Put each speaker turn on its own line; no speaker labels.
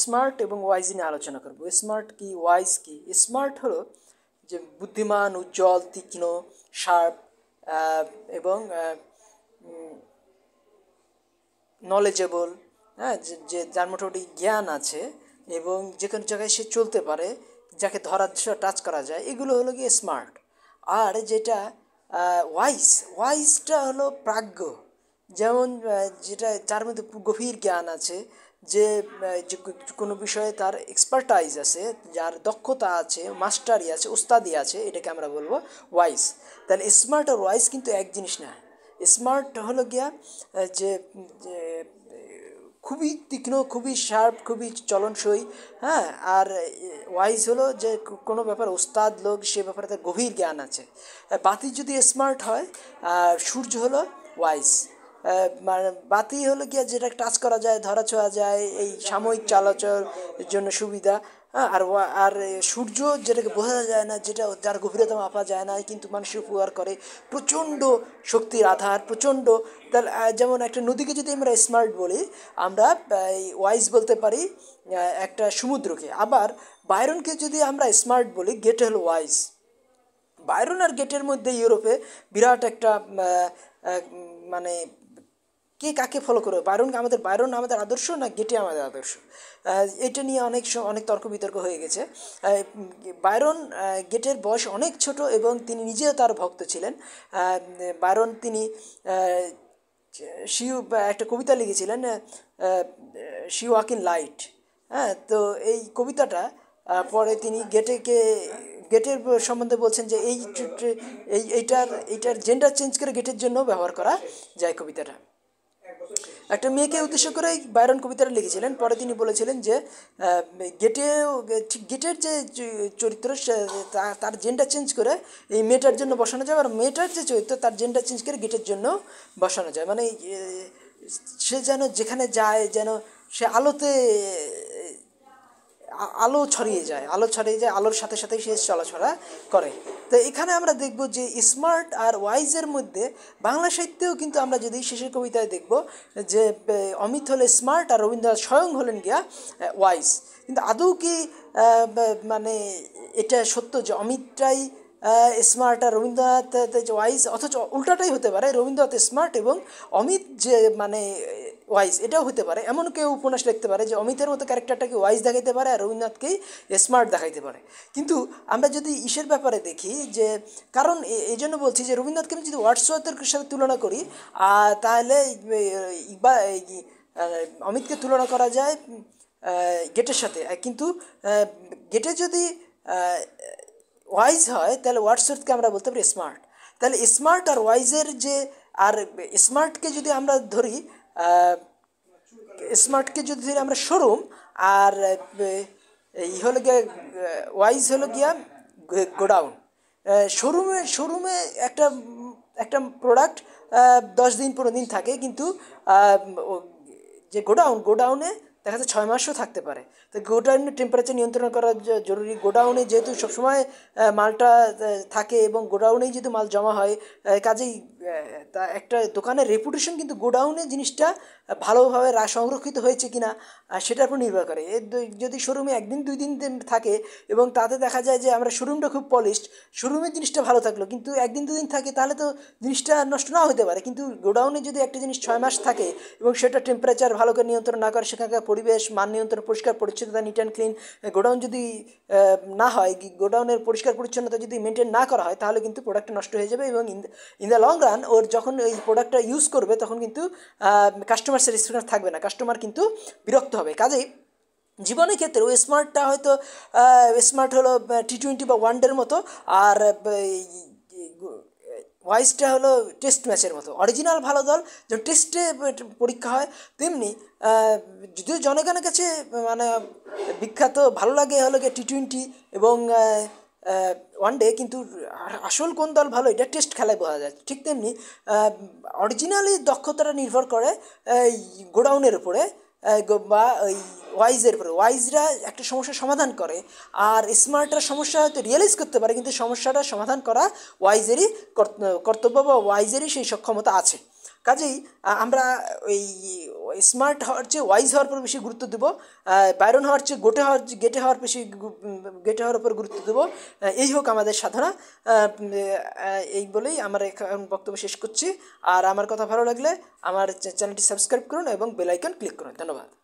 smart এবং wise নিয়ে আলোচনা করবো স্মার্ট কি ওয়াইজ কি স্মার্ট হলো যে বুদ্ধিমান উজ্জ্বল তীক্ষ্ণ শার্প এবং নলেজেবল হ্যাঁ যে যার মোটামুটি জ্ঞান আছে এবং যে কোনো জায়গায় সে চলতে পারে যাকে ধরার টাচ করা যায় এগুলো হলো গিয়ে স্মার্ট আর যেটা ওয়াইস ওয়াইসটা হলো প্রাজ্ঞ যেমন যেটা যার মধ্যে গভীর জ্ঞান আছে যে কোনো বিষয়ে তার এক্সপার্টাইজ আছে যার দক্ষতা আছে মাস্টারি আছে উস্তাদি আছে এটাকে আমরা বলবো ওয়াইস তাহলে স্মার্ট আর ওয়াইজ কিন্তু এক জিনিস না স্মার্ট হলো গিয়া যে খুবই তীক্ষ্ণ খুবই শার্প খুবই চলনসই হ্যাঁ আর ওয়াইজ হলো যে কোনো ব্যাপার ওস্তাদ লোক সে ব্যাপারে তার গভীর জ্ঞান আছে বাতি যদি স্মার্ট হয় আর সূর্য হলো ওয়াইজ মানে বাতি হলো গিয়া যেটা টাচ করা যায় ধরা ছোঁয়া যায় এই সাময়িক চলাচল জন্য সুবিধা হ্যাঁ, আর আর সূর্য যেটাকে বোঝা যায় না যেটা যার গভীরতা মাপা যায় না কিন্তু মানুষের উপকার করে প্রচণ্ড শক্তির আধার প্রচণ্ড তাহলে যেমন একটা নদীকে যদি আমরা স্মার্ট বলি আমরা ওয়াইজ বলতে পারি একটা সমুদ্রকে আবার বাইরনকে যদি আমরা স্মার্ট বলি গেট হল ওয়াইজ বাইরন আর গেটের মধ্যে ইউরোপে বিরাট একটা মানে কে কাকে ফলো করবে বায়রন আমাদের বায়রন আমাদের আদর্শ না গেটে আমাদের আদর্শ এটা নিয়ে অনেক অনেক তর্ক বিতর্ক হয়ে গেছে বায়রন গেটের বয়স অনেক ছোট এবং তিনি নিজেও তার ভক্ত ছিলেন বায়রন তিনি শিউ একটা কবিতা লিখেছিলেন শিউ ইন লাইট হ্যাঁ তো এই কবিতাটা পরে তিনি গেটেকে গেটের সম্বন্ধে বলছেন যে এই এইটার এইটার জেন্ডার চেঞ্জ করে গেটের জন্য ব্যবহার করা যায় কবিতাটা একটা মেয়েকে উদ্দেশ্য করে বাইরন কবিতাটা লিখেছিলেন পরে তিনি বলেছিলেন যে গেটে ঠিক গেটের যে চরিত্র তার জেন্ডার চেঞ্জ করে এই মেয়েটার জন্য বসানো যায় আর মেয়েটার যে চরিত্র তার জেন্ডার চেঞ্জ করে গেটের জন্য বসানো যায় মানে সে যেন যেখানে যায় যেন সে আলোতে আলো ছড়িয়ে যায় আলো ছড়িয়ে যায় আলোর সাথে সাথে সে চলাচলা করে তো এখানে আমরা দেখব যে স্মার্ট আর ওয়াইজের মধ্যে বাংলা সাহিত্যেও কিন্তু আমরা যদি শেষের কবিতায় দেখব যে অমিত হলে স্মার্ট আর রবীন্দ্রনাথ স্বয়ং হলেন গিয়া ওয়াইজ কিন্তু আদৌ কি মানে এটা সত্য যে অমিতটাই স্মার্ট আর রবীন্দ্রনাথ ওয়াইজ অথচ উল্টাটাই হতে পারে রবীন্দ্রনাথ স্মার্ট এবং অমিত যে মানে ওয়াইজ এটাও হতে পারে এমন কেউ উপন্যাস লিখতে পারে যে অমিতের মতো ক্যারেক্টারটাকে ওয়াইজ দেখাইতে পারে আর রবীন্দ্রনাথকে স্মার্ট দেখাইতে পারে কিন্তু আমরা যদি ইসের ব্যাপারে দেখি যে কারণ এই জন্য বলছি যে রবীন্দ্রনাথকে আমি যদি হোয়াটসঅ্যাপের সাথে তুলনা করি তাহলে ইকবা অমিতকে তুলনা করা যায় গেটের সাথে কিন্তু গেটে যদি ওয়াইজ হয় তাহলে হোয়াটসঅ্যাপকে আমরা বলতে পারি স্মার্ট তাহলে স্মার্ট আর ওয়াইজের যে আর স্মার্টকে যদি আমরা ধরি স্মার্টকে যদি ধরি আমরা শোরুম আর ই হলো গিয়া ওয়াইজ হলো গিয়া গোডাউন শোরুমে শোরুমে একটা একটা প্রোডাক্ট দশ দিন পনেরো দিন থাকে কিন্তু যে গোডাউন গোডাউনে দেখা যাচ্ছে ছয় মাসও থাকতে পারে তো গোডাউনের টেম্পারেচার নিয়ন্ত্রণ করা জরুরি গোডাউনে যেহেতু সবসময় মালটা থাকে এবং গোডাউনেই যেহেতু মাল জমা হয় কাজেই তা একটা দোকানের রেপুটেশন কিন্তু গোডাউনে জিনিসটা ভালোভাবে সংরক্ষিত হয়েছে কি না সেটার উপর নির্ভর করে যদি শোরুমে একদিন দুই দিন থাকে এবং তাতে দেখা যায় যে আমরা শোরুমটা খুব পলিশড শোরুমের জিনিসটা ভালো থাকলো কিন্তু একদিন দুদিন থাকে তাহলে তো জিনিসটা নষ্ট না হতে পারে কিন্তু গোডাউনে যদি একটা জিনিস ছয় মাস থাকে এবং সেটা টেম্পারেচার ভালো করে নিয়ন্ত্রণ না করে সেখানকার পরিবেশ মান নিয়ন্ত্রণ পরিষ্কার পরিচ্ছন্নতা নিট অ্যান্ড ক্লিন গোডাউন যদি না হয় গোডাউনের পরিষ্কার পরিচ্ছন্নতা যদি মেনটেন না করা হয় তাহলে কিন্তু প্রোডাক্টটা নষ্ট হয়ে যাবে এবং ইন দ্য লং রান ওর যখন ওই প্রোডাক্টটা ইউজ করবে তখন কিন্তু কাস্টমার স্যাটিসফ্যাকশন থাকবে না কাস্টমার কিন্তু বিরক্ত হবে কাজেই জীবনের ক্ষেত্রে ওই স্মার্টটা হয়তো স্মার্ট হলো টি টোয়েন্টি বা ওয়ানডের মতো আর ওয়াইজটা হলো টেস্ট ম্যাচের মতো অরিজিনাল ভালো দল যখন টেস্টে পরীক্ষা হয় তেমনি যদিও জনগণের কাছে মানে বিখ্যাত ভালো লাগে হলো গিয়ে টি টোয়েন্টি এবং ওয়ান ডে কিন্তু আসল কোন দল ভালো এটা টেস্ট খেলায় বোঝা যায় ঠিক তেমনি অরিজিনালি দক্ষতাটা নির্ভর করে গোডাউনের উপরে বা ওই ওয়াইজের পরে ওয়াইজরা একটা সমস্যার সমাধান করে আর স্মার্টরা সমস্যা হয়তো রিয়েলাইজ করতে পারে কিন্তু সমস্যাটা সমাধান করা ওয়াইজেরই কর্তব্য বা ওয়াইজেরই সেই সক্ষমতা আছে কাজেই আমরা ওই স্মার্ট হওয়ার চেয়ে ওয়াইজ হওয়ার পর বেশি গুরুত্ব দেবো বাইরন হওয়ার চেয়ে গোটে হওয়ার গেটে হওয়ার বেশি গেটে হওয়ার উপর গুরুত্ব দেবো এই হোক আমাদের সাধনা এই বলেই আমার এখন বক্তব্য শেষ করছি আর আমার কথা ভালো লাগলে আমার চ্যানেলটি সাবস্ক্রাইব করুন এবং বেলাইকন ক্লিক করুন ধন্যবাদ